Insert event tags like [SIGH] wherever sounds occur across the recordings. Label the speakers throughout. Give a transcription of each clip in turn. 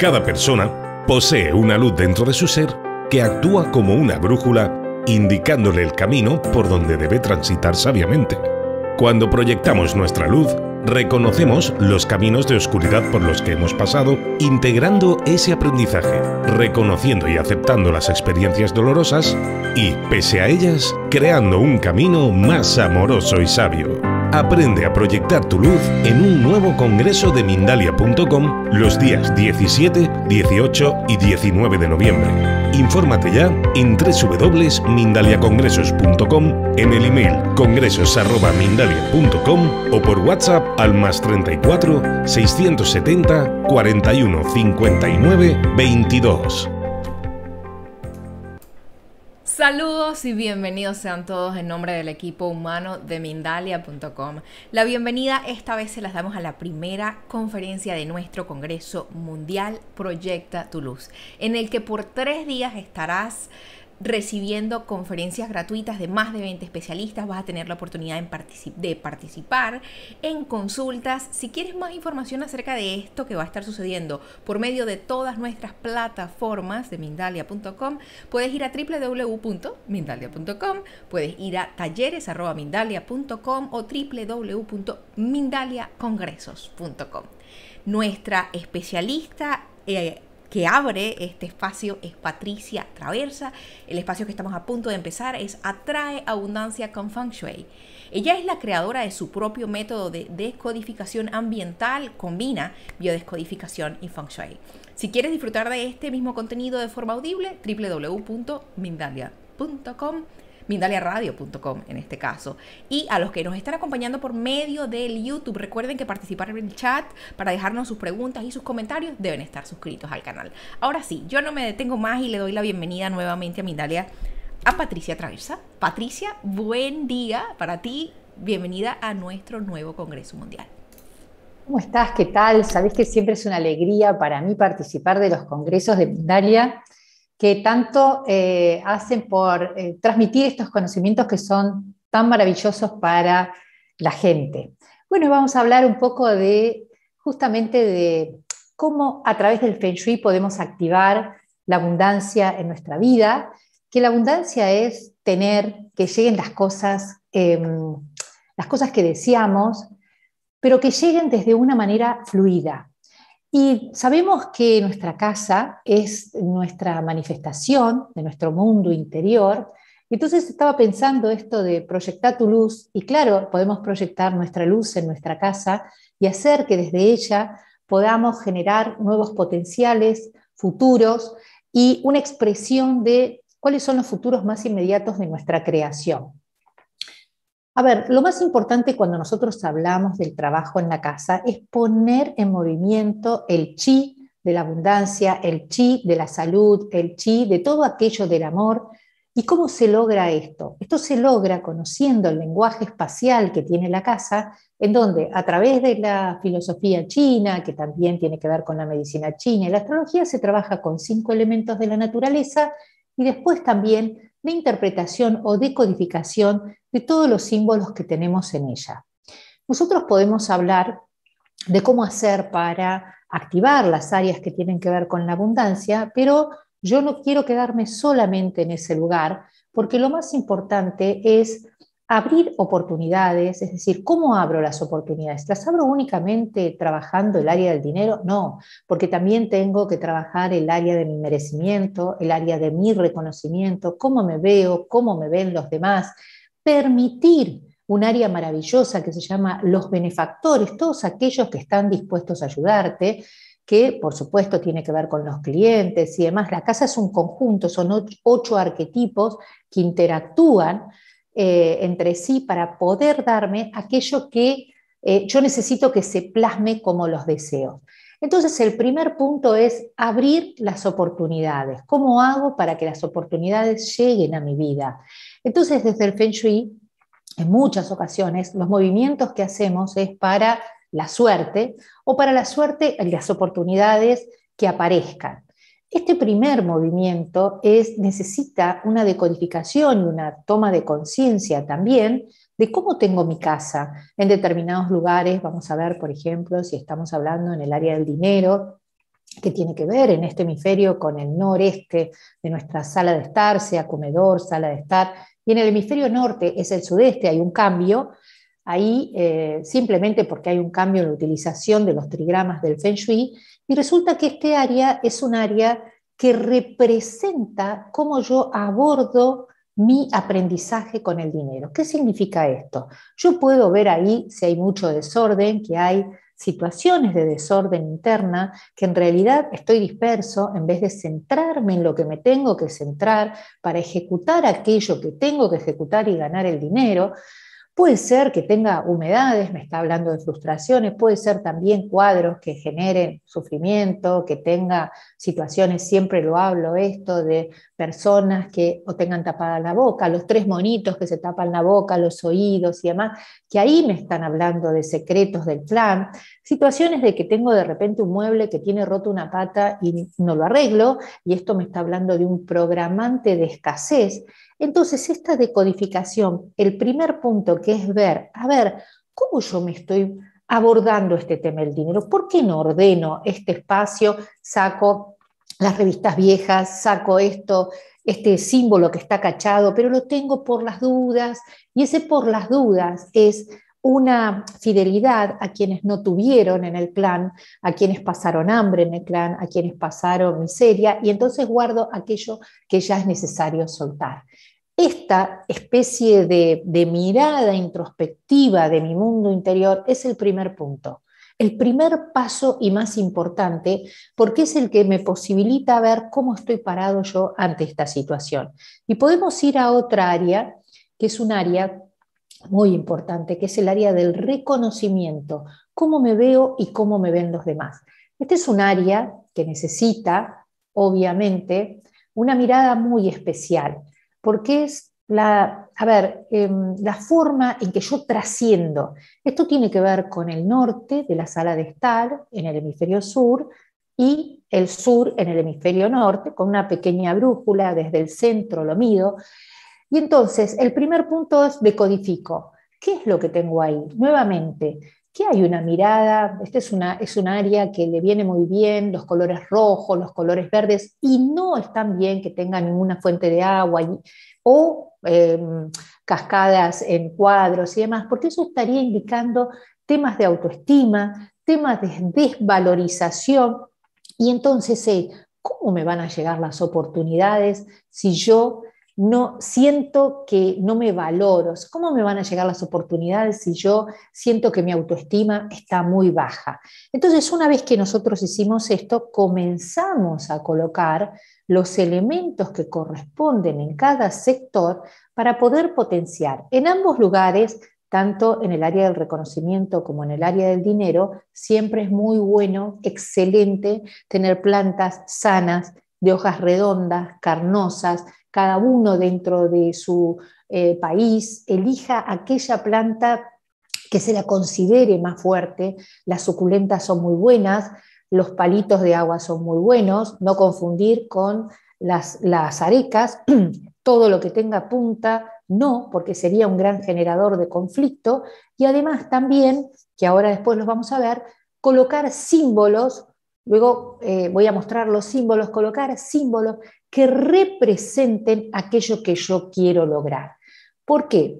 Speaker 1: Cada persona posee una luz dentro de su ser que actúa como una brújula indicándole el camino por donde debe transitar sabiamente. Cuando proyectamos nuestra luz, reconocemos los caminos de oscuridad por los que hemos pasado, integrando ese aprendizaje, reconociendo y aceptando las experiencias dolorosas y, pese a ellas, creando un camino más amoroso y sabio. Aprende a proyectar tu luz en un nuevo congreso de Mindalia.com los días 17, 18 y 19 de noviembre. Infórmate ya en www.mindaliacongresos.com, en el email congresos.mindalia.com o por WhatsApp al más 34 670 41 59 22. Saludos y bienvenidos sean todos en nombre del equipo humano de Mindalia.com. La bienvenida esta vez se las damos a la primera conferencia de nuestro Congreso Mundial Proyecta Tu Luz, en el que por tres días estarás recibiendo conferencias gratuitas de más de 20 especialistas, vas a tener la oportunidad de participar en consultas. Si quieres más información acerca de esto que va a estar sucediendo por medio de todas nuestras plataformas de mindalia.com, puedes ir a www.mindalia.com, puedes ir a talleres.mindalia.com o www.mindaliacongresos.com. Nuestra especialista eh, que abre este espacio es Patricia Traversa. El espacio que estamos a punto de empezar es Atrae Abundancia con Feng Shui. Ella es la creadora de su propio método de descodificación ambiental, combina biodescodificación y Feng Shui. Si quieres disfrutar de este mismo contenido de forma audible, www.mindalia.com mindaliaradio.com en este caso. Y a los que nos están acompañando por medio del YouTube, recuerden que participar en el chat para dejarnos sus preguntas y sus comentarios deben estar suscritos al canal. Ahora sí, yo no me detengo más y le doy la bienvenida nuevamente a Mindalia a Patricia Traversa. Patricia, buen día para ti. Bienvenida a nuestro nuevo Congreso Mundial.
Speaker 2: ¿Cómo estás? ¿Qué tal? ¿Sabes que siempre es una alegría para mí participar de los congresos de Mindalia que tanto eh, hacen por eh, transmitir estos conocimientos que son tan maravillosos para la gente. Bueno, vamos a hablar un poco de justamente de cómo a través del Feng Shui podemos activar la abundancia en nuestra vida, que la abundancia es tener que lleguen las cosas, em, las cosas que deseamos, pero que lleguen desde una manera fluida, y sabemos que nuestra casa es nuestra manifestación de nuestro mundo interior. entonces estaba pensando esto de proyectar tu luz y claro, podemos proyectar nuestra luz en nuestra casa y hacer que desde ella podamos generar nuevos potenciales, futuros y una expresión de cuáles son los futuros más inmediatos de nuestra creación. A ver, lo más importante cuando nosotros hablamos del trabajo en la casa es poner en movimiento el chi de la abundancia, el chi de la salud, el chi de todo aquello del amor. ¿Y cómo se logra esto? Esto se logra conociendo el lenguaje espacial que tiene la casa, en donde a través de la filosofía china, que también tiene que ver con la medicina china y la astrología, se trabaja con cinco elementos de la naturaleza y después también de interpretación o decodificación de todos los símbolos que tenemos en ella. Nosotros podemos hablar de cómo hacer para activar las áreas que tienen que ver con la abundancia, pero yo no quiero quedarme solamente en ese lugar, porque lo más importante es abrir oportunidades, es decir, ¿cómo abro las oportunidades? ¿Las abro únicamente trabajando el área del dinero? No, porque también tengo que trabajar el área de mi merecimiento, el área de mi reconocimiento, cómo me veo, cómo me ven los demás, permitir un área maravillosa que se llama los benefactores, todos aquellos que están dispuestos a ayudarte, que por supuesto tiene que ver con los clientes y demás. La casa es un conjunto, son ocho, arquetipos que interactúan eh, entre sí para poder darme aquello que eh, yo necesito que se plasme como los deseos. Entonces, el primer punto es abrir las oportunidades. ¿Cómo hago para que las oportunidades lleguen a mi vida? Entonces, desde el Feng Shui, en muchas ocasiones, los movimientos que hacemos es para la suerte o para la suerte las oportunidades que aparezcan. Este primer movimiento es, necesita una decodificación y una toma de conciencia también de cómo tengo mi casa en determinados lugares. Vamos a ver, por ejemplo, si estamos hablando en el área del dinero, que tiene que ver en este hemisferio con el noreste de nuestra sala de estar, sea comedor, sala de estar, y en el hemisferio norte es el sudeste, hay un cambio. Ahí, eh, simplemente porque hay un cambio en la utilización de los trigramas del Feng Shui, y resulta que este área es un área que representa cómo yo abordo mi aprendizaje con el dinero. ¿Qué significa esto? Yo puedo ver ahí si hay mucho desorden, que hay situaciones de desorden interna, que en realidad estoy disperso en vez de centrarme en lo que me tengo que centrar para ejecutar aquello que tengo que ejecutar y ganar el dinero. Puede ser que tenga humedades, me está hablando de frustraciones, puede ser también cuadros que generen sufrimiento, que tenga situaciones, siempre lo hablo esto, de personas que o tengan tapada la boca, los tres monitos que se tapan la boca, los oídos y demás, que ahí me están hablando de secretos del plan, situaciones de que tengo de repente un mueble que tiene roto una pata y no lo arreglo, y esto me está hablando de un programante de escasez entonces, esta decodificación, el primer punto que es ver, a ver, ¿cómo yo me estoy abordando este tema del dinero? ¿Por qué no ordeno este espacio, saco las revistas viejas, saco esto, este símbolo que está cachado, pero lo tengo por las dudas, y ese por las dudas es una fidelidad a quienes no tuvieron en el clan, a quienes pasaron hambre en el clan, a quienes pasaron miseria, y entonces guardo aquello que ya es necesario soltar. Esta especie de, mirada introspectiva de mi mundo interior es el primer punto el primer paso y más importante, porque es el que me posibilita ver cómo estoy parado yo ante esta situación. Y podemos ir a otra área, que es un área muy importante, que es el área del reconocimiento, cómo me veo y cómo me ven los demás. Este es un área que necesita, obviamente, una mirada muy especial, porque es la, a ver, em, la forma en que yo trasciendo. Esto tiene que ver con el norte de la sala de estar en el hemisferio sur y el sur en el hemisferio norte, con una pequeña brújula desde el centro lo mido. Y entonces, el primer punto es decodifico. ¿Qué es lo que tengo ahí? Nuevamente, que hay una mirada, este es, una, es un área que le viene muy bien, los colores rojos, los colores verdes, y no están bien que tenga ninguna fuente de agua o em, cascadas en cuadros y demás, porque eso estaría indicando temas de autoestima, temas de desvalorización, y entonces, eh, ¿cómo me van a llegar las oportunidades si yo no siento que no me valoro. ¿Cómo me van a llegar las oportunidades si yo siento que mi autoestima está muy baja? Entonces, una vez que nosotros hicimos esto, comenzamos a colocar los elementos que corresponden en cada sector para poder potenciar en ambos lugares, tanto en el área del reconocimiento como en el área del dinero, siempre es muy bueno, excelente tener plantas sanas de hojas redondas, carnosas, cada uno dentro de su eh, país elija aquella planta que se la considere más fuerte. Las suculentas son muy buenas, los palitos de agua son muy buenos, no confundir con las, las arecas, [CLEARS THROAT] todo lo que tenga punta, no, porque sería un gran generador de conflicto. Y además también, que ahora después los vamos a ver, colocar símbolos Luego eh, voy a mostrar los símbolos, colocar símbolos que representen aquello que yo quiero lograr. ¿Por qué?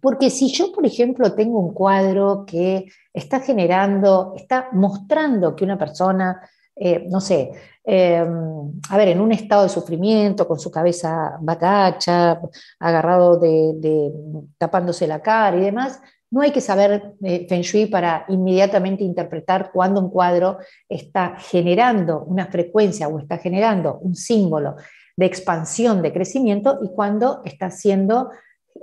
Speaker 2: Porque si yo, por ejemplo, tengo un cuadro que está generando, está mostrando que una persona, eh, no sé, em, a ver, en un estado de sufrimiento, con su cabeza batacha, agarrado de, tapándose la cara y demás, no hay que saber eh, Feng Shui para inmediatamente interpretar cuándo un cuadro está generando una frecuencia o está generando un símbolo de expansión, de crecimiento, y cuando está siendo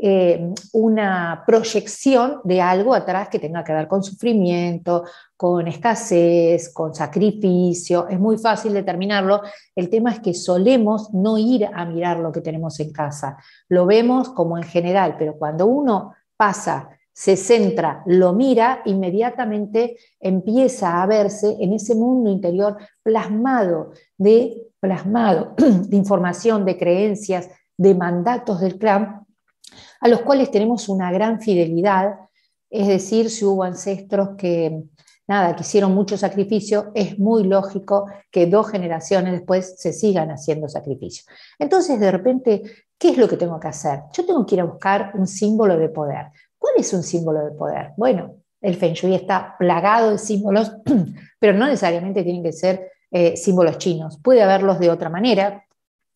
Speaker 2: eh, una proyección de algo atrás que tenga que ver con sufrimiento, con escasez, con sacrificio. Es muy fácil determinarlo. El tema es que solemos no ir a mirar lo que tenemos en casa. Lo vemos como en general, pero cuando uno pasa se centra, lo mira, inmediatamente empieza a verse en ese mundo interior plasmado de, plasmado [CLEARS THROAT] de información, de creencias, de mandatos del clan, a los cuales tenemos una gran fidelidad, es decir, si hubo ancestros que, nada, que hicieron mucho sacrificio, es muy lógico que dos generaciones después se sigan haciendo sacrificio. Entonces, de repente, ¿qué es lo que tengo que hacer? Yo tengo que ir a buscar un símbolo de poder. ¿Cuál es un símbolo de poder? Bueno, el Feng Shui está plagado de símbolos, [CLEARS THROAT] pero no necesariamente tienen que ser eh, símbolos chinos. Puede haberlos de otra manera,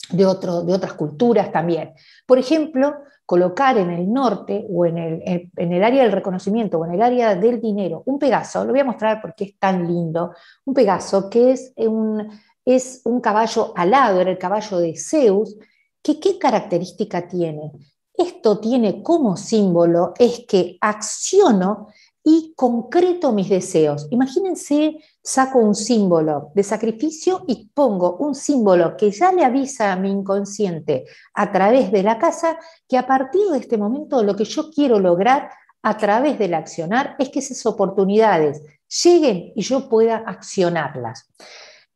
Speaker 2: de, otras culturas también. Por ejemplo, colocar en el norte o eh, en el, área del reconocimiento o en el área del dinero un Pegaso, lo voy a mostrar porque es tan lindo, un Pegaso que es un, es un caballo alado, era el caballo de Zeus, que qué característica tiene? Esto tiene como símbolo es que acciono y concreto mis deseos. Imagínense, saco un símbolo de sacrificio y pongo un símbolo que ya le avisa a mi inconsciente a través de la casa que a partir de este momento lo que yo quiero lograr a través del accionar es que esas oportunidades lleguen y yo pueda accionarlas.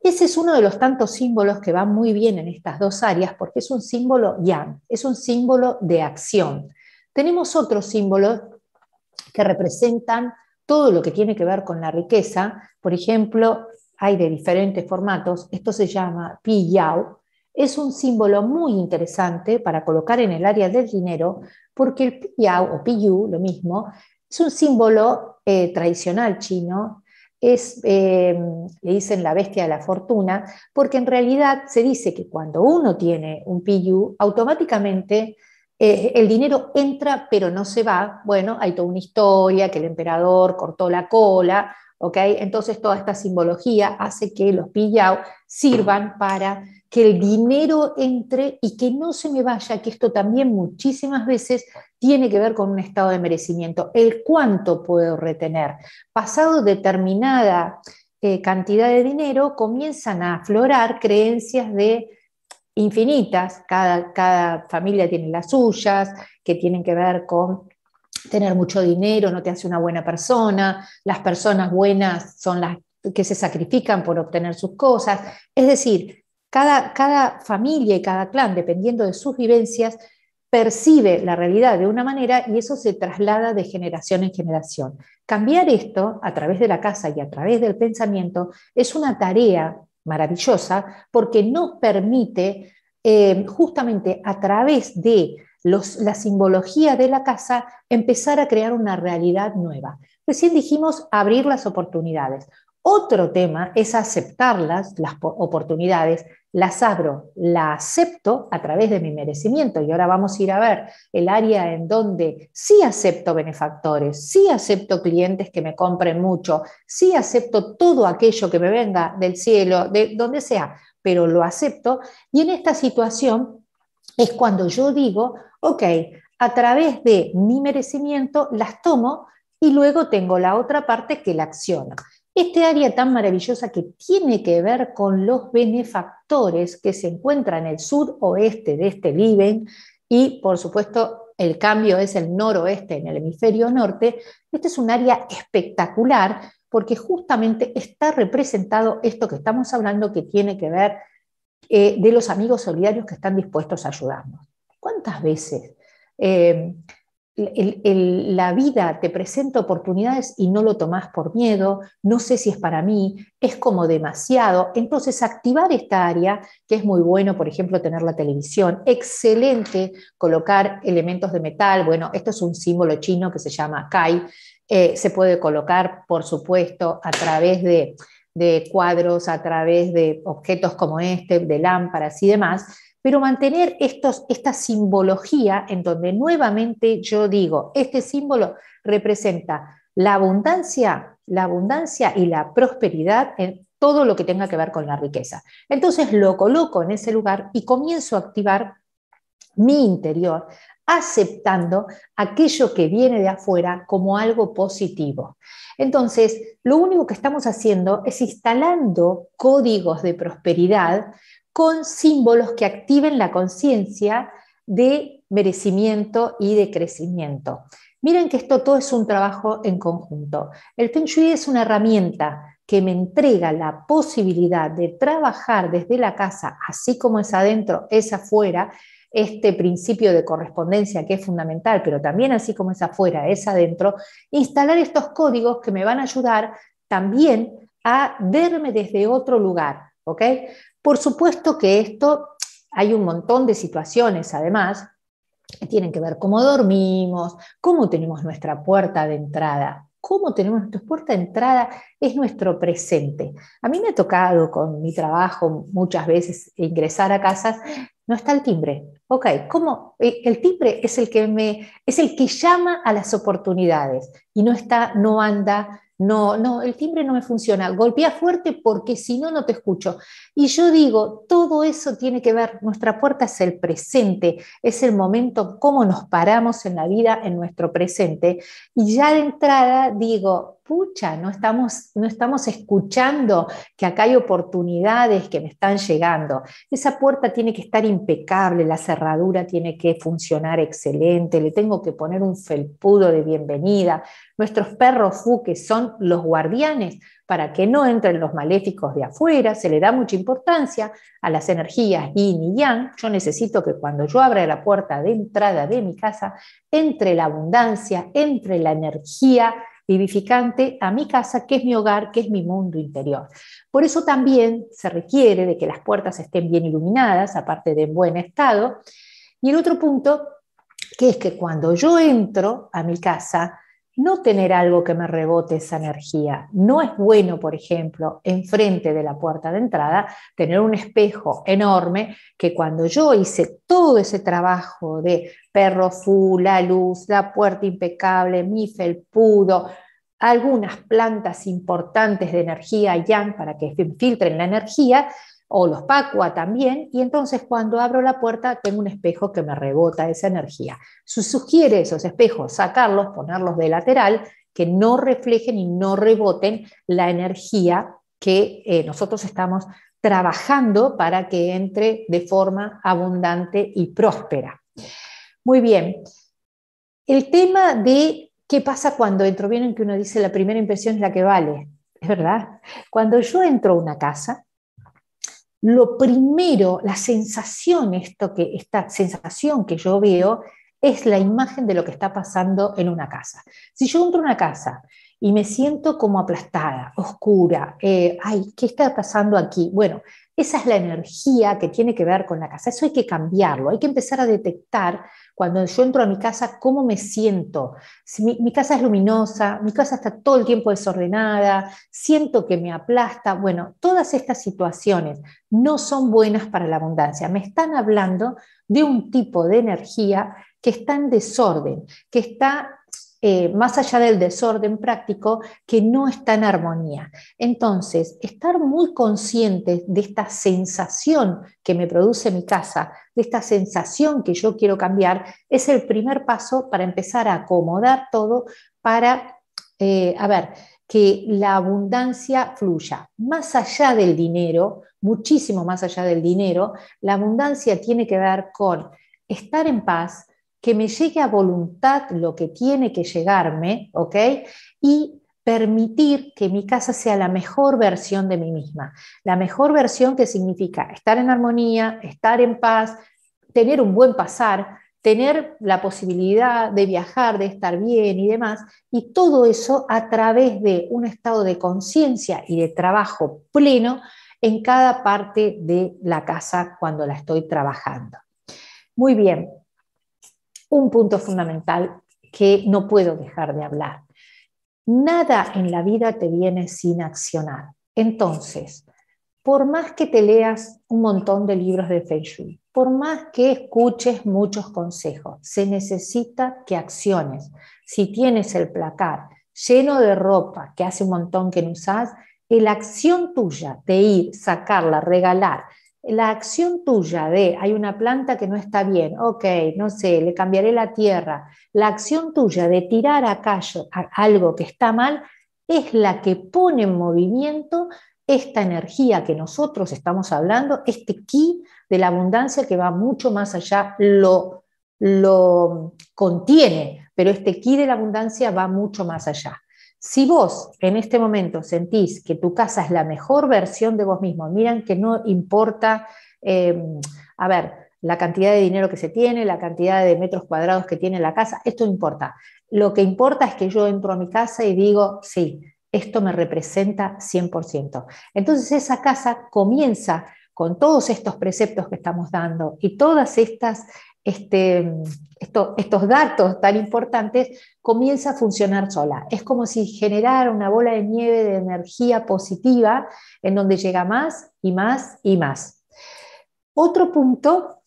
Speaker 2: Ese es uno de los tantos símbolos que van muy bien en estas dos áreas porque es un símbolo yang, es un símbolo de acción. Tenemos otros símbolos que representan todo lo que tiene que ver con la riqueza. Por ejemplo, hay de diferentes formatos. Esto se llama Pi Yao. Es un símbolo muy interesante para colocar en el área del dinero porque el Pi Yao o Pi Yu, lo mismo, es un símbolo eh, tradicional chino es, eh, le dicen la bestia de la fortuna, porque en realidad se dice que cuando uno tiene un PIU, automáticamente eh, el dinero entra pero no se va. Bueno, hay toda una historia que el emperador cortó la cola, ¿ok? Entonces toda esta simbología hace que los pillao sirvan para que el dinero entre y que no se me vaya, que esto también muchísimas veces tiene que ver con un estado de merecimiento, el cuánto puedo retener. Pasado determinada eh, cantidad de dinero, comienzan a aflorar creencias de infinitas, cada, cada familia tiene las suyas, que tienen que ver con tener mucho dinero no te hace una buena persona, las personas buenas son las que se sacrifican por obtener sus cosas. Es decir, cada, familia y cada clan, dependiendo de sus vivencias, percibe la realidad de una manera y eso se traslada de generación en generación. Cambiar esto a través de la casa y a través del pensamiento es una tarea maravillosa porque nos permite eh, justamente a través de los, la simbología de la casa empezar a crear una realidad nueva. Recién dijimos abrir las oportunidades. Otro tema es aceptarlas, las oportunidades, las abro, la acepto a través de mi merecimiento. Y ahora vamos a ir a ver el área en donde sí acepto benefactores, sí acepto clientes que me compren mucho, sí acepto todo aquello que me venga del cielo, de donde sea, pero lo acepto. Y en esta situación es cuando yo digo, ok, a través de mi merecimiento las tomo y luego tengo la otra parte que la acciona este área tan maravillosa que tiene que ver con los benefactores que se encuentran en el sudoeste de este viven, y, por supuesto, el cambio es el noroeste en el hemisferio norte. Este es un área espectacular porque justamente está representado esto que estamos hablando que tiene que ver eh, de los amigos solidarios que están dispuestos a ayudarnos. ¿Cuántas veces eh, la vida te presenta oportunidades y no lo tomás por miedo, no sé si es para mí, es como demasiado. Entonces, activar esta área, que es muy bueno, por ejemplo, tener la televisión, excelente colocar elementos de metal, bueno, esto es un símbolo chino que se llama Kai, eh, se puede colocar, por supuesto, a través de, de cuadros, a través de objetos como este, de lámparas y demás, pero mantener estos, esta simbología en donde nuevamente yo digo, este símbolo representa la abundancia, la abundancia y la prosperidad en todo lo que tenga que ver con la riqueza. Entonces lo coloco en ese lugar y comienzo a activar mi interior, aceptando aquello que viene de afuera como algo positivo. Entonces, lo único que estamos haciendo es instalando códigos de prosperidad con símbolos que activen la conciencia de merecimiento y de crecimiento. Miren que esto todo es un trabajo en conjunto. El Feng Shui es una herramienta que me entrega la posibilidad de trabajar desde la casa, así como es adentro, es afuera, este principio de correspondencia que es fundamental, pero también así como es afuera, es adentro, instalar estos códigos que me van a ayudar también a verme desde otro lugar, ¿ok? Por supuesto que esto, hay un montón de situaciones además que tienen que ver cómo dormimos, cómo tenemos nuestra puerta de entrada. Cómo tenemos nuestra puerta de entrada es nuestro presente. A mí me ha tocado con mi trabajo muchas veces ingresar a casas, no está el timbre. Ok, ¿cómo? Eh, el timbre es el que me, es el que llama a las oportunidades y no está, no anda no, no, el timbre no me funciona, golpea fuerte porque si no, no te escucho. Y yo digo, todo eso tiene que ver, nuestra puerta es el presente, es el momento, cómo nos paramos en la vida, en nuestro presente. Y ya de entrada digo, pucha, no estamos, no estamos escuchando que acá hay oportunidades que me están llegando. Esa puerta tiene que estar impecable, la cerradura tiene que funcionar excelente, le tengo que poner un felpudo de bienvenida. Nuestros perros fuques son los guardianes, para que no entren los maléficos de afuera, se le da mucha importancia a las energías yin y yang. Yo necesito que cuando yo abra la puerta de entrada de mi casa, entre la abundancia, entre la energía, vivificante a mi casa, que es mi hogar, que es mi mundo interior. Por eso también se requiere de que las puertas estén bien iluminadas, aparte de en buen estado. Y el otro punto, que es que cuando yo entro a mi casa, no tener algo que me rebote esa energía. No es bueno, por ejemplo, enfrente de la puerta de entrada, tener un espejo enorme que cuando yo hice todo ese trabajo de perro full, la luz, la puerta impecable, mifel, pudo, algunas plantas importantes de energía yang para que filtren la energía, o los Pacua también, y entonces cuando abro la puerta tengo un espejo que me rebota esa energía. Se sugiere esos espejos, sacarlos, ponerlos de lateral, que no reflejen y no reboten la energía que eh, nosotros estamos trabajando para que entre de forma abundante y próspera. Muy bien. El tema de qué pasa cuando entro, bien que uno dice la primera impresión es la que vale, es verdad. Cuando yo entro a una casa, lo primero, la sensación, esto que, esta sensación que yo veo es la imagen de lo que está pasando en una casa. Si yo entro a una casa y me siento como aplastada, oscura, eh, ¿qué está pasando aquí? Bueno, esa es la energía que tiene que ver con la casa. Eso hay que cambiarlo. Hay que empezar a detectar cuando yo entro a mi casa cómo me siento. Si mi, mi, casa es luminosa, mi casa está todo el tiempo desordenada, siento que me aplasta. Bueno, todas estas situaciones no son buenas para la abundancia. Me están hablando de un tipo de energía que está en desorden, que está eh, más allá del desorden práctico, que no está en armonía. Entonces, estar muy consciente de esta sensación que me produce mi casa, de esta sensación que yo quiero cambiar, es el primer paso para empezar a acomodar todo para, eh, a ver, que la abundancia fluya. Más allá del dinero, muchísimo más allá del dinero, la abundancia tiene que ver con estar en paz, que me llegue a voluntad lo que tiene que llegarme, ¿ok? Y permitir que mi casa sea la mejor versión de mí misma. La mejor versión que significa estar en armonía, estar en paz, tener un buen pasar, tener la posibilidad de viajar, de estar bien y demás, y todo eso a través de un estado de conciencia y de trabajo pleno en cada parte de la casa cuando la estoy trabajando. Muy bien, un punto fundamental que no puedo dejar de hablar. Nada en la vida te viene sin accionar. Entonces, por más que te leas un montón de libros de Feng Shui, por más que escuches muchos consejos, se necesita que acciones. Si tienes el placar lleno de ropa que hace un montón que no usas, la acción tuya de ir, sacarla, regalar, la acción tuya de hay una planta que no está bien, ok, no sé, le cambiaré la tierra, la acción tuya de tirar a a algo que está mal es la que pone en movimiento esta energía que nosotros estamos hablando, este ki de la abundancia que va mucho más allá, lo, lo contiene, pero este ki de la abundancia va mucho más allá. Si vos en este momento sentís que tu casa es la mejor versión de vos mismo, miran que no importa, em, a ver, la cantidad de dinero que se tiene, la cantidad de metros cuadrados que tiene la casa, esto no importa. Lo que importa es que yo entro a mi casa y digo, sí, esto me representa 100%. Entonces esa casa comienza con todos estos preceptos que estamos dando y todas estas este, estos datos tan importantes, comienza a funcionar sola. Es como si generara una bola de nieve de energía positiva en donde llega más y más y más. Otro punto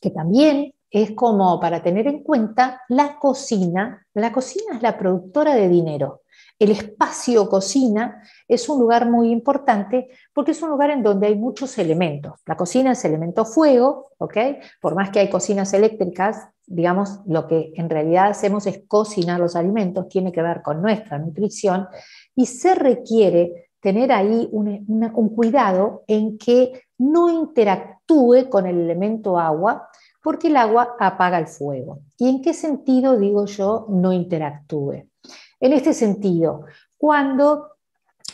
Speaker 2: que también es como para tener en cuenta, la cocina. La cocina es la productora de dinero. El espacio cocina es un lugar muy importante porque es un lugar en donde hay muchos elementos. La cocina es elemento fuego, ¿ok? Por más que hay cocinas eléctricas, digamos, lo que en realidad hacemos es cocinar los alimentos, tiene que ver con nuestra nutrición y se requiere tener ahí un, un cuidado en que no interactúe con el elemento agua, porque el agua apaga el fuego. ¿Y en qué sentido digo yo no interactúe? En este sentido, cuando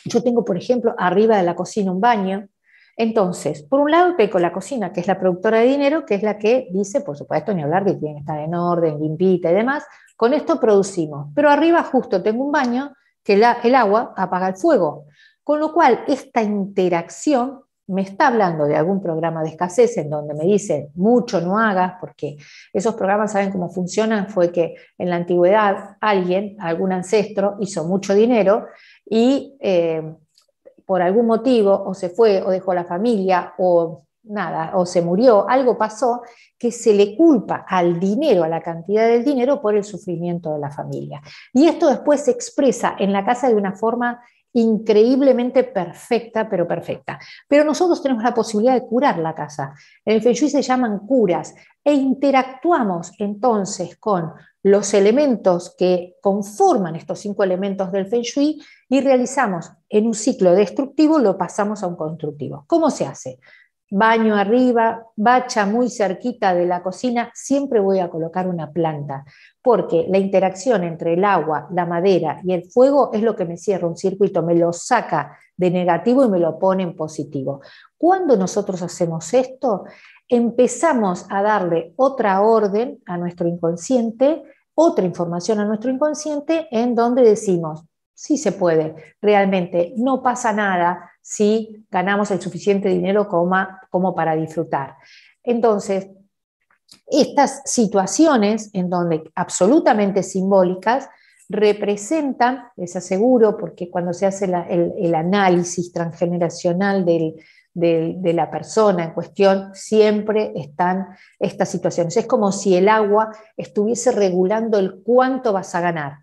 Speaker 2: yo tengo, por ejemplo, arriba de la cocina un baño, entonces, por un lado tengo la cocina, que es la productora de dinero, que es la que dice, por supuesto, ni hablar que tiene que estar en orden, limpita y demás, con esto producimos. Pero arriba justo tengo un baño que el agua apaga el fuego. Con lo cual, esta interacción me está hablando de algún programa de escasez en donde me dice mucho no hagas, porque esos programas saben cómo funcionan, fue que en la antigüedad alguien, algún ancestro, hizo mucho dinero y eh, por algún motivo o se fue o dejó la familia o nada, o se murió, algo pasó que se le culpa al dinero, a la cantidad del dinero por el sufrimiento de la familia. Y esto después se expresa en la casa de una forma increíblemente perfecta, pero perfecta. Pero nosotros tenemos la posibilidad de curar la casa. En el Feng Shui se llaman curas e interactuamos entonces con los elementos que conforman estos cinco elementos del Feng Shui y realizamos en un ciclo destructivo, lo pasamos a un constructivo. ¿Cómo se hace? baño arriba, bacha muy cerquita de la cocina, siempre voy a colocar una planta, porque la interacción entre el agua, la madera y el fuego es lo que me cierra un circuito, me lo saca de negativo y me lo pone en positivo. Cuando nosotros hacemos esto, empezamos a darle otra orden a nuestro inconsciente, otra información a nuestro inconsciente, en donde decimos, sí se puede, realmente no pasa nada, si ganamos el suficiente dinero como, para disfrutar. Entonces, estas situaciones en donde absolutamente simbólicas representan, les aseguro, porque cuando se hace el, análisis transgeneracional de la persona en cuestión, siempre están estas situaciones. Es como si el agua estuviese regulando el cuánto vas a ganar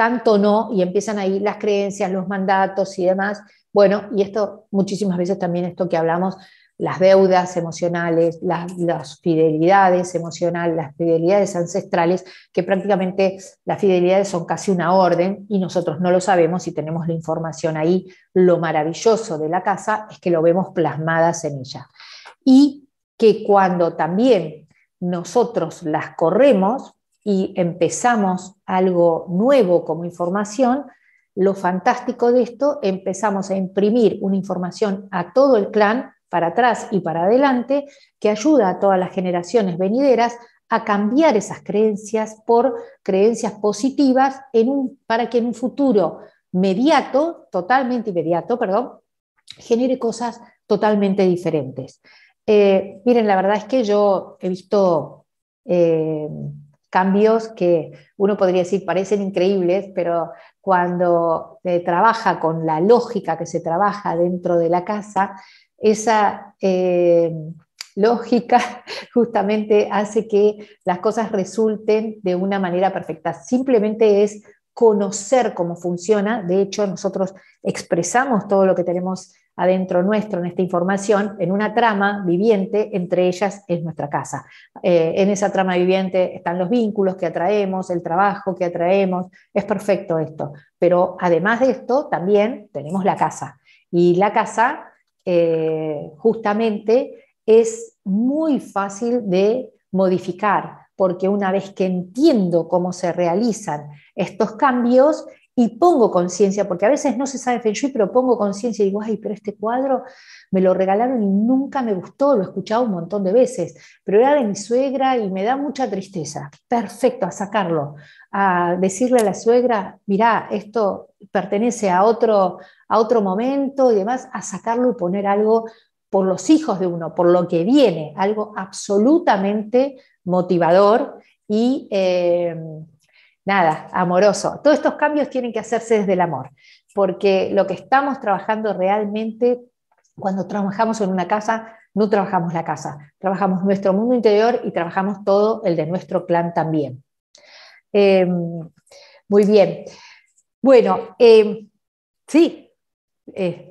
Speaker 2: tanto no, y empiezan ahí las creencias, los mandatos y demás. Bueno, y esto muchísimas veces también esto que hablamos, las deudas emocionales, las, fidelidades emocionales, las fidelidades ancestrales, que prácticamente las fidelidades son casi una orden y nosotros no lo sabemos y tenemos la información ahí. Lo maravilloso de la casa es que lo vemos plasmadas en ella. Y que cuando también nosotros las corremos, y empezamos algo nuevo como información, lo fantástico de esto, empezamos a imprimir una información a todo el clan, para atrás y para adelante, que ayuda a todas las generaciones venideras a cambiar esas creencias por creencias positivas en un, para que en un futuro mediato, totalmente inmediato, perdón, genere cosas totalmente diferentes. Eh, miren, la verdad es que yo he visto eh, cambios que uno podría decir parecen increíbles, pero cuando se trabaja con la lógica que se trabaja dentro de la casa, esa eh, lógica [LAUGHS] justamente hace que las cosas resulten de una manera perfecta. Simplemente es conocer cómo funciona. De hecho, nosotros expresamos todo lo que tenemos adentro nuestro en esta información, en una trama viviente, entre ellas es nuestra casa. Eh, en esa trama viviente están los vínculos que atraemos, el trabajo que atraemos, es perfecto esto, pero además de esto también tenemos la casa. Y la casa eh, justamente es muy fácil de modificar, porque una vez que entiendo cómo se realizan estos cambios, y pongo conciencia, porque a veces no se sabe Feng Shui, pero pongo conciencia y digo, ay, pero este cuadro me lo regalaron y nunca me gustó, lo he escuchado un montón de veces, pero era de mi suegra y me da mucha tristeza. Perfecto, a sacarlo, a decirle a la suegra, mirá, esto pertenece a otro, a otro momento y demás, a sacarlo y poner algo por los hijos de uno, por lo que viene, algo absolutamente motivador y... Eh, nada, amoroso. Todos estos cambios tienen que hacerse desde el amor, porque lo que estamos trabajando realmente cuando trabajamos en una casa, no trabajamos la casa, trabajamos nuestro mundo interior y trabajamos todo el de nuestro clan también. Em, muy bien. Bueno, em, sí. Eh.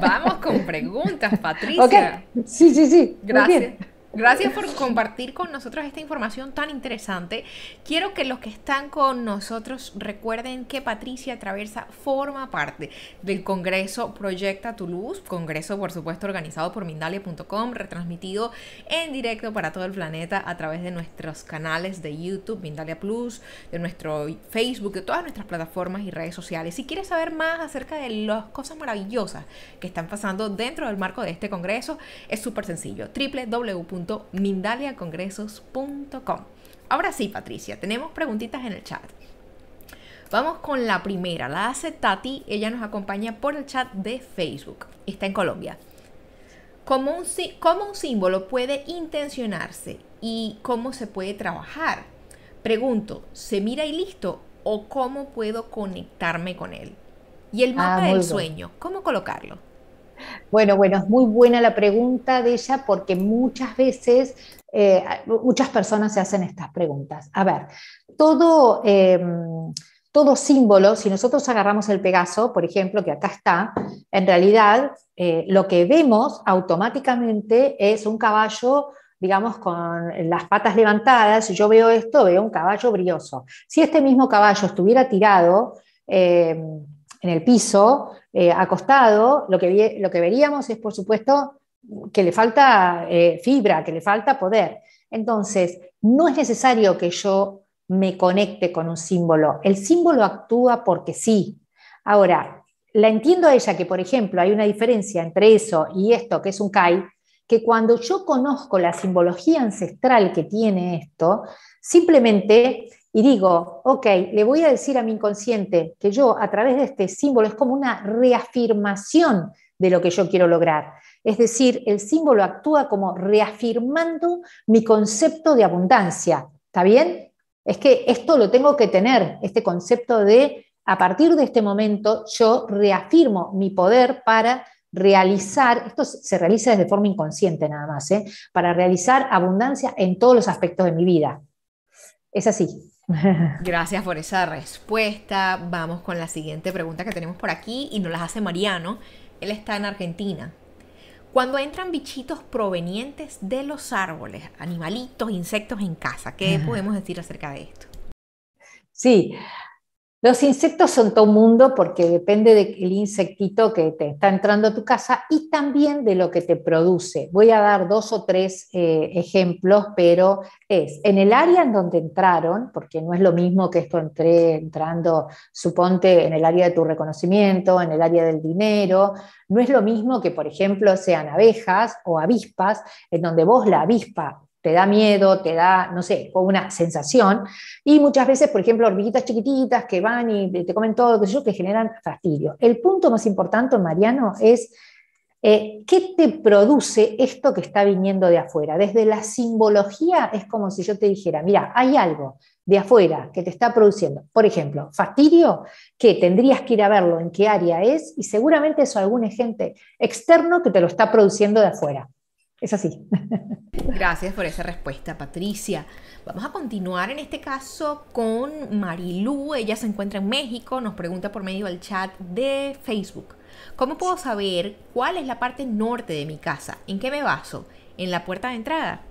Speaker 1: Vamos con preguntas, [LAUGHS] Patricia.
Speaker 2: Sí, sí, sí. Gracias.
Speaker 1: Gracias por compartir con nosotros esta información tan interesante. Quiero que los que están con nosotros recuerden que Patricia Traversa forma parte del Congreso Proyecta Toulouse, congreso por supuesto organizado por Mindalia.com, retransmitido en directo para todo el planeta a través de nuestros canales de YouTube, Mindalia Plus, de nuestro Facebook, de todas nuestras plataformas y redes sociales. Si quieres saber más acerca de las cosas maravillosas que están pasando dentro del marco de este congreso, es súper sencillo, www mindaliacongresos.com. Ahora sí, Patricia, tenemos preguntitas en el chat. Vamos con la primera, la hace Tati, ella nos acompaña por el chat de Facebook, está en Colombia. ¿Cómo un, un símbolo puede intencionarse y cómo se puede trabajar? Pregunto, ¿se mira y listo o cómo puedo conectarme con él?
Speaker 2: Y el ah, mapa del sueño,
Speaker 1: ¿cómo colocarlo?
Speaker 2: Bueno, bueno, es muy buena la pregunta de ella porque muchas veces, eh, muchas personas se hacen estas preguntas. A ver, eh, todo, símbolo, si nosotros agarramos el Pegaso, por ejemplo, que acá está, en realidad eh, lo que vemos automáticamente es un caballo digamos, con las patas levantadas, yo veo esto, veo un caballo brioso. Si este mismo caballo estuviera tirado, en el piso, eh, acostado, lo que, lo que veríamos es, por supuesto, que le falta eh, fibra, que le falta poder. Entonces, no es necesario que yo me conecte con un símbolo. El símbolo actúa porque sí. Ahora, la entiendo a ella que, por ejemplo, hay una diferencia entre eso y esto, que es un Kai, que cuando yo conozco la simbología ancestral que tiene esto, simplemente y digo, ok, le voy a decir a mi inconsciente que yo a través de este símbolo es como una reafirmación de lo que yo quiero lograr. Es decir, el símbolo actúa como reafirmando mi concepto de abundancia. ¿Está bien? Es que esto lo tengo que tener, este concepto de a partir de este momento yo reafirmo mi poder para realizar, esto se realiza desde forma inconsciente nada más, ¿eh? para realizar abundancia en todos los aspectos de mi vida. Es así.
Speaker 1: [LAUGHS] Gracias por esa respuesta. Vamos con la siguiente pregunta que tenemos por aquí y nos la hace Mariano. Él está en Argentina. Cuando entran bichitos provenientes de los árboles, animalitos, insectos en casa, ¿qué podemos decir acerca de esto?
Speaker 2: Sí, los insectos son todo mundo porque depende del insectito que te está entrando a tu casa y también de lo que te produce. Voy a dar dos o tres eh, ejemplos, pero es en el área en donde entraron, porque no es lo mismo que esto entré entrando, suponte, en el área de tu reconocimiento, en el área del dinero, no es lo mismo que, por ejemplo, sean abejas o avispas, en donde vos la avispa te da miedo, te da, no sé, una sensación. Y muchas veces, por ejemplo, hormiguitas chiquititas que van y te comen todo, que, que generan fastidio. El punto más importante, Mariano, es eh, qué te produce esto que está viniendo de afuera. Desde la simbología es como si yo te dijera, mira, hay algo de afuera que te está produciendo, por ejemplo, fastidio, que tendrías que ir a verlo en qué área es y seguramente es algún agente externo que te lo está produciendo de afuera es así.
Speaker 1: [LAUGHS] Gracias por esa respuesta, Patricia. Vamos a continuar en este caso con Marilú. Ella se encuentra en México. Nos pregunta por medio del chat de Facebook. ¿Cómo puedo saber cuál es la parte norte de mi casa? ¿En qué me baso? ¿En la puerta de entrada?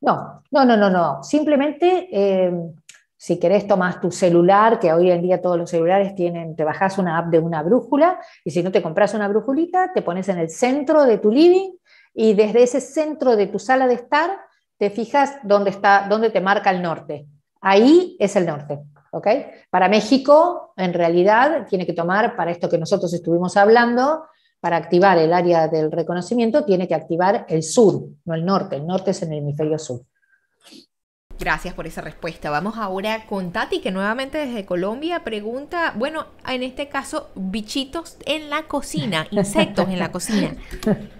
Speaker 2: No, no, no, no, no. Simplemente, eh, si querés, tomas tu celular, que hoy en día todos los celulares tienen, te bajas una app de una brújula, y si no te compras una brújulita, te pones en el centro de tu living y desde ese centro de tu sala de estar te fijas dónde, está, dónde te marca el norte. Ahí es el norte. ¿okay? Para México, en realidad, tiene que tomar, para esto que nosotros estuvimos hablando, para activar el área del reconocimiento, tiene que activar el sur, no el norte. El norte es en el hemisferio sur.
Speaker 1: Gracias por esa respuesta. Vamos ahora con Tati, que nuevamente desde Colombia pregunta, bueno, en este caso, bichitos en la cocina, insectos en la cocina. [LAUGHS]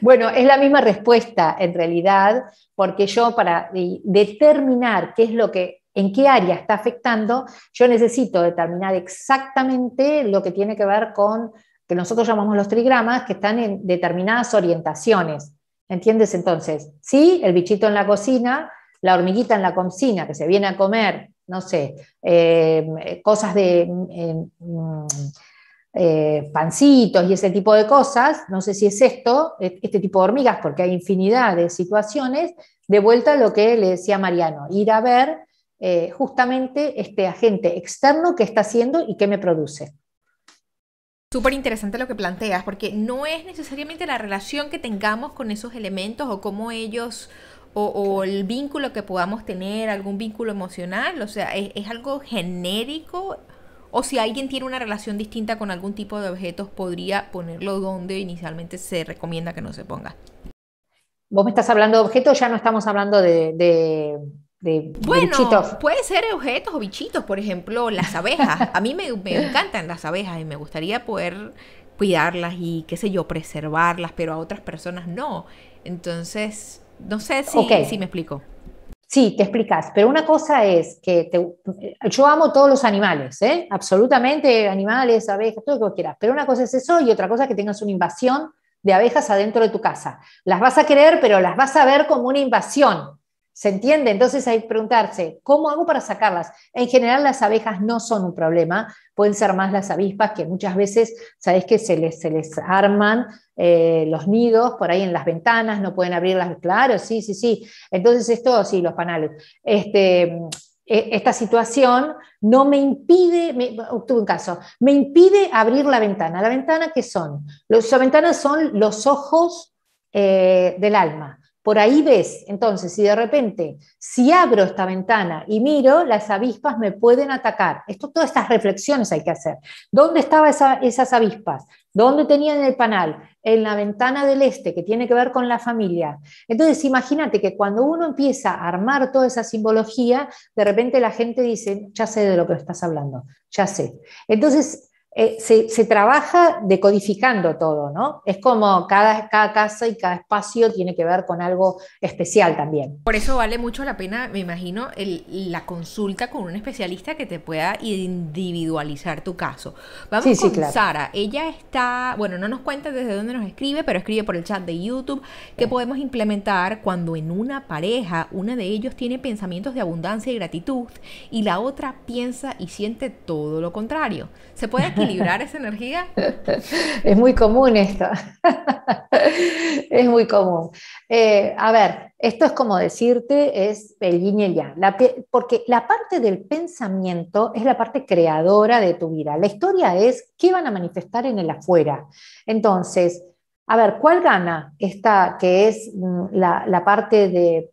Speaker 2: Bueno, es la misma respuesta en realidad, porque yo para eh, determinar qué es lo que, en qué área está afectando, yo necesito determinar exactamente lo que tiene que ver con que nosotros llamamos los trigramas, que están en determinadas orientaciones. ¿Entiendes? Entonces, sí, el bichito en la cocina, la hormiguita en la cocina que se viene a comer, no sé, eh, cosas de... Eh, mm, eh, pancitos y ese tipo de cosas, no sé si es esto, e-, este tipo de hormigas, porque hay infinidad de situaciones, de vuelta a lo que le decía Mariano, ir a ver eh, justamente este agente externo que está haciendo y qué me produce.
Speaker 1: Súper interesante lo que planteas, porque no es necesariamente la relación que tengamos con esos elementos o cómo ellos o, o, el vínculo que podamos tener, algún vínculo emocional, o sea, es, es algo genérico o si alguien tiene una relación distinta con algún tipo de objetos, podría ponerlo donde inicialmente se recomienda que no se ponga.
Speaker 2: Vos me estás hablando de objetos, ya no estamos hablando de, de, bueno, bichitos.
Speaker 1: puede ser objetos o bichitos, por ejemplo, las abejas. A mí me, encantan las abejas y me gustaría poder cuidarlas y qué sé yo, preservarlas, pero a otras personas no. Entonces, no sé si, si me explico.
Speaker 2: Sí, te explicas, pero una cosa es que te, yo amo todos los animales, ¿eh? absolutamente animales, abejas, todo lo que quieras, pero una cosa es eso y otra cosa es que tengas una invasión de abejas adentro de tu casa. Las vas a querer, pero las vas a ver como una invasión. ¿Se entiende? Entonces hay que preguntarse, ¿cómo hago para sacarlas? En general las abejas no son un problema, pueden ser más las avispas que muchas veces, sabes que se les, les arman eh, los nidos por ahí en las ventanas, no pueden abrirlas, claro, sí, sí, sí. Entonces esto, sí, los panales. Este, e, esta situación no me impide, me, tuve un caso, me impide abrir la ventana. ¿La ventana qué son? Las ventanas son los ojos eh, del alma por ahí ves, entonces, si de repente, si abro esta ventana y miro, las avispas me pueden atacar. Esto, todas estas reflexiones hay que hacer. ¿Dónde estaban esa, esas avispas? ¿Dónde tenían el panal? En la ventana del este, que tiene que ver con la familia. Entonces, imagínate que cuando uno empieza a armar toda esa simbología, de repente la gente dice, ya sé de lo que estás hablando, ya sé. Entonces, eh, se, trabaja decodificando todo, ¿no? Es como cada, cada casa y cada espacio tiene que ver con algo especial también.
Speaker 1: Por eso vale mucho la pena, me imagino, la consulta con un especialista que te pueda individualizar tu caso. Vamos con Sara. Ella está, bueno, no nos cuenta desde dónde nos escribe, pero escribe por el chat de YouTube que podemos implementar cuando en una pareja una de ellos tiene pensamientos de abundancia y gratitud y la otra piensa y siente todo lo contrario. ¿Se puede equilibrar esa energía? [LAUGHS]
Speaker 2: Es muy común esto. [LAUGHS] Es muy común. Eh, a ver, esto es como decirte, es el yin y el yang. porque la parte del pensamiento es la parte creadora de tu vida. La historia es qué van a manifestar en el afuera. Entonces, a ver, ¿cuál gana esta que es mm, la parte de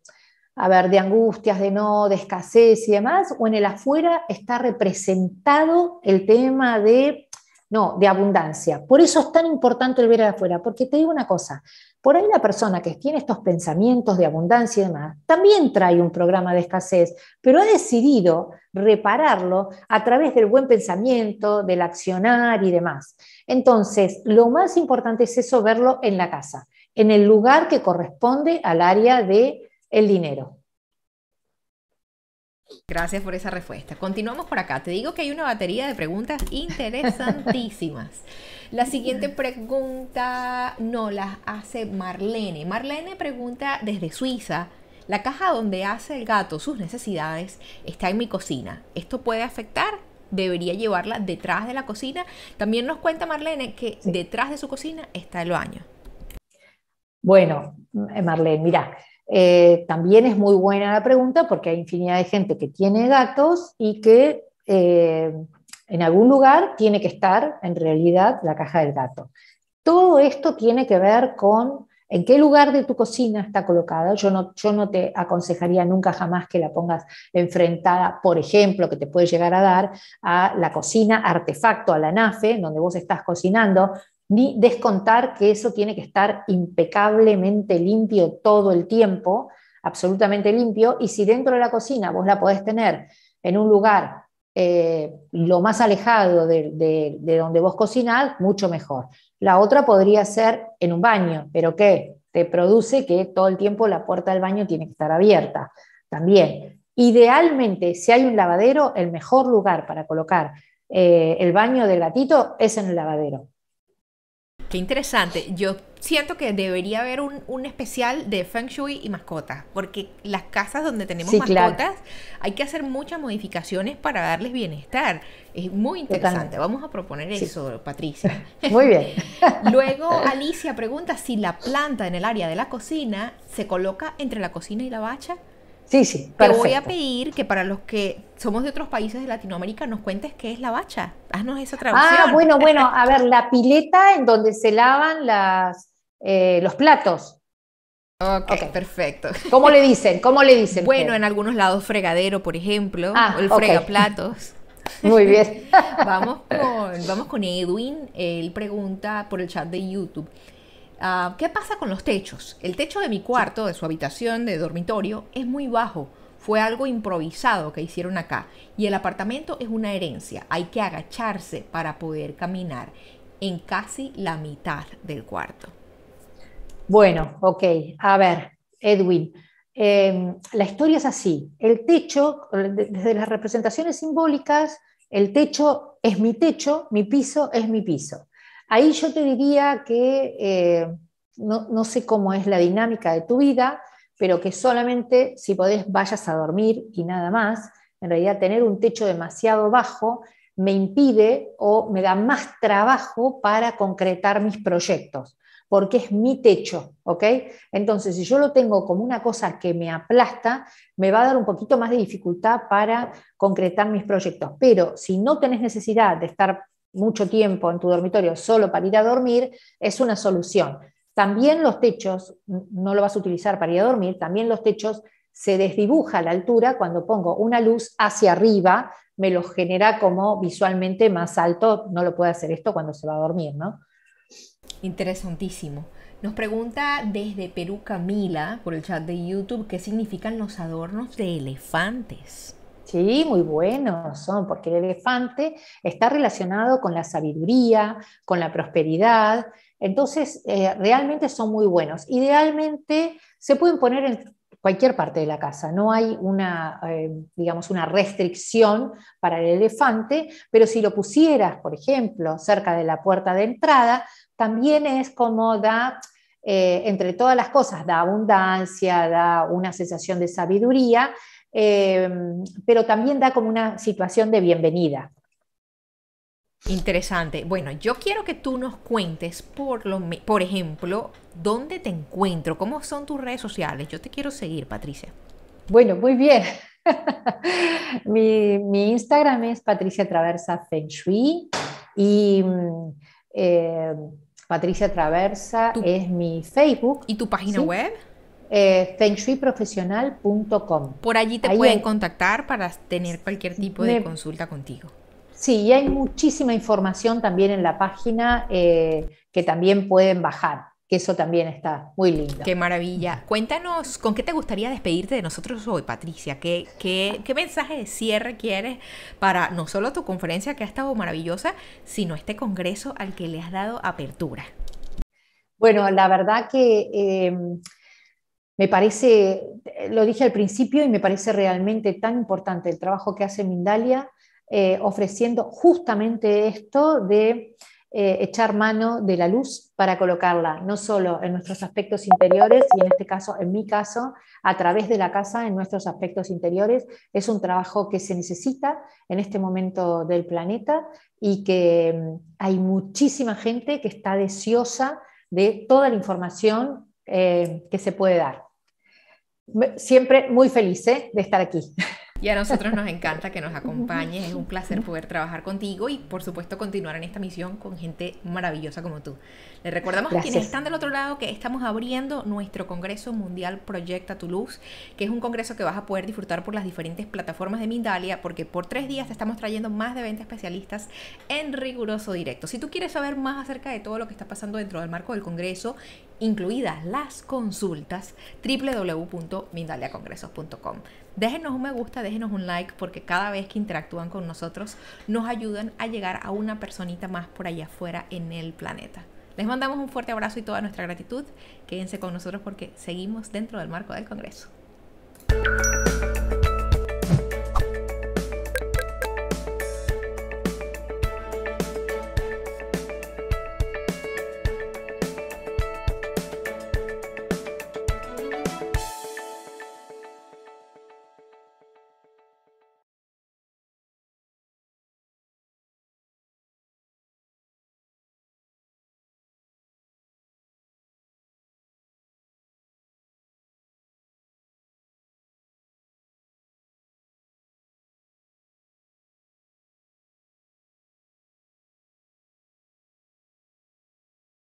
Speaker 2: a ver, de angustias, de no, de escasez y demás, o en el afuera está representado el tema de, no, de abundancia. Por eso es tan importante el ver el afuera, porque te digo una cosa, por ahí la persona que tiene estos pensamientos de abundancia y demás, también trae un programa de escasez, pero ha decidido repararlo a través del buen pensamiento, del accionar y demás. Entonces, lo más importante es eso, verlo en la casa, en el lugar que corresponde al área de el dinero.
Speaker 1: Gracias por esa respuesta. Continuamos por acá. Te digo que hay una batería de preguntas interesantísimas. La siguiente pregunta no la hace Marlene. Marlene pregunta desde Suiza. La caja donde hace el gato sus necesidades está en mi cocina. ¿Esto puede afectar? Debería llevarla detrás de la cocina. También nos cuenta Marlene que detrás de su cocina está el baño.
Speaker 2: Bueno, eh, Marlene, mira, eh, también es muy buena la pregunta porque hay infinidad de gente que tiene gatos y que eh, en algún lugar tiene que estar en realidad la caja del gato. Todo esto tiene que ver con en qué lugar de tu cocina está colocada. Yo no, yo no te aconsejaría nunca jamás que la pongas enfrentada, por ejemplo, que te puede llegar a dar a la cocina artefacto, a la nafe, donde vos estás cocinando ni descontar que eso tiene que estar impecablemente limpio todo el tiempo, absolutamente limpio, y si dentro de la cocina vos la podés tener en un lugar eh, lo más alejado de, donde vos cocinás, mucho mejor. La otra podría ser en un baño, pero ¿qué? Te produce que todo el tiempo la puerta del baño tiene que estar abierta también. Idealmente, si hay un lavadero, el mejor lugar para colocar eh, el baño del gatito es en el lavadero.
Speaker 1: Qué interesante. Yo siento que debería haber un, especial de Feng Shui y mascotas, porque las casas donde tenemos mascotas hay que hacer muchas modificaciones para darles bienestar. Es muy interesante. Vamos a proponer eso, Patricia. [LAUGHS] Muy bien. [LAUGHS] Luego, Alicia pregunta si la planta en el área de la cocina se coloca entre la cocina y la bacha.
Speaker 2: Sí, sí. Te voy a
Speaker 1: pedir que para los que somos de otros países de Latinoamérica nos cuentes qué es la bacha. Haznos esa ah, traducción. Ah, bueno, [LAUGHS]
Speaker 2: bueno, a ver, la pileta en donde se lavan las, eh, los platos.
Speaker 1: ok, perfecto. ¿Cómo le [LAUGHS] dicen? ¿Cómo le dicen? Bueno, en algunos lados fregadero, por ejemplo, ah, o el [LAUGHS] Muy bien. vamos, vamos con Edwin. Él pregunta por el chat de YouTube. Ah, ¿Qué pasa con los techos? El techo de mi cuarto, de su habitación, de dormitorio, es muy bajo. Fue algo improvisado que hicieron acá. Y el apartamento es una herencia. Hay que agacharse para poder caminar en casi la mitad del cuarto.
Speaker 2: Bueno, ok. A ver, Edwin, em, la historia es así. El techo, desde las representaciones simbólicas, el techo es mi techo, mi piso es mi piso. Ahí yo te diría que eh, no, no, sé cómo es la dinámica de tu vida, pero que solamente si podés vayas a dormir y nada más. En realidad tener un techo demasiado bajo me impide o me da más trabajo para concretar mis proyectos, porque es mi techo, ¿ok? Entonces, si yo lo tengo como una cosa que me aplasta, me va a dar un poquito más de dificultad para concretar mis proyectos. Pero si no tenés necesidad de estar mucho tiempo en tu dormitorio solo para ir a dormir, es una solución. También los techos, no lo vas a utilizar para ir a dormir, también los techos se desdibuja la altura cuando pongo una luz hacia arriba, me los genera como visualmente más alto, no lo puede hacer esto cuando se va a dormir, ¿no? Interesantísimo.
Speaker 1: Nos pregunta desde Perú Camila por el chat de
Speaker 2: YouTube qué significan los adornos de elefantes. Sí, muy buenos son, porque el elefante está relacionado con la sabiduría, con la prosperidad, entonces eh, realmente son muy buenos. Idealmente se pueden poner en cualquier parte de la casa, no hay una, eh, digamos, una restricción para el elefante, pero si lo pusieras, por ejemplo, cerca de la puerta de entrada, también es como da... Eh, entre todas las cosas, da abundancia, da una sensación de sabiduría, Em, pero también da como una situación de bienvenida.
Speaker 1: Interesante. Bueno, yo quiero que tú nos cuentes, por, lo, por ejemplo, dónde te encuentro, cómo son tus redes sociales. Yo te quiero
Speaker 2: seguir, Patricia. Bueno, muy bien. [LAUGHS] mi, Instagram es Patricia Traversa Feng y mm, eh, Patricia Traversa es mi Facebook. ¿Y tu página ¿sí? web? eh, fengshuiprofesional.com. Por allí te pueden
Speaker 1: contactar para tener cualquier tipo de consulta
Speaker 2: contigo. Sí, y hay muchísima información también en la página eh, que también pueden bajar, que eso también está muy lindo. Qué maravilla. Cuéntanos, ¿con qué te
Speaker 1: gustaría despedirte de nosotros hoy, Patricia? ¿Qué, qué, mensaje de cierre quieres para no solo tu conferencia, que ha estado maravillosa, sino este congreso al que le has dado apertura?
Speaker 2: Bueno, la verdad que... Eh, me parece, eh, lo dije al principio y me parece realmente tan importante el trabajo que hace Mindalia eh, ofreciendo justamente esto de eh, echar mano de la luz para colocarla, no solo en nuestros aspectos interiores, y en este caso, en mi caso, a través de la casa, en nuestros aspectos interiores. Es un trabajo que se necesita en este momento del planeta y que mm, hay muchísima gente que está deseosa de toda la información que se puede dar siempre muy feliz ¿eh? de estar aquí.
Speaker 1: Y a nosotros nos [LAUGHS] encanta que nos acompañes, es un placer poder trabajar contigo y por supuesto continuar en esta misión con gente maravillosa como tú. Les recordamos a quienes están del otro lado que estamos abriendo nuestro Congreso Mundial Proyecta tu Luz, que es un congreso que vas a poder disfrutar por las diferentes plataformas de Mindalia, porque por tres días te estamos trayendo más de 20 especialistas en riguroso directo. Si tú quieres saber más acerca de todo lo que está pasando dentro del marco del congreso incluidas las consultas, www.mindaliacongresos.com. Déjenos un me gusta, déjenos un like, porque cada vez que interactúan con nosotros nos ayudan a llegar a una personita más por allá afuera en el planeta. Les mandamos un fuerte abrazo y toda nuestra gratitud. Quédense con nosotros porque seguimos dentro del marco del Congreso.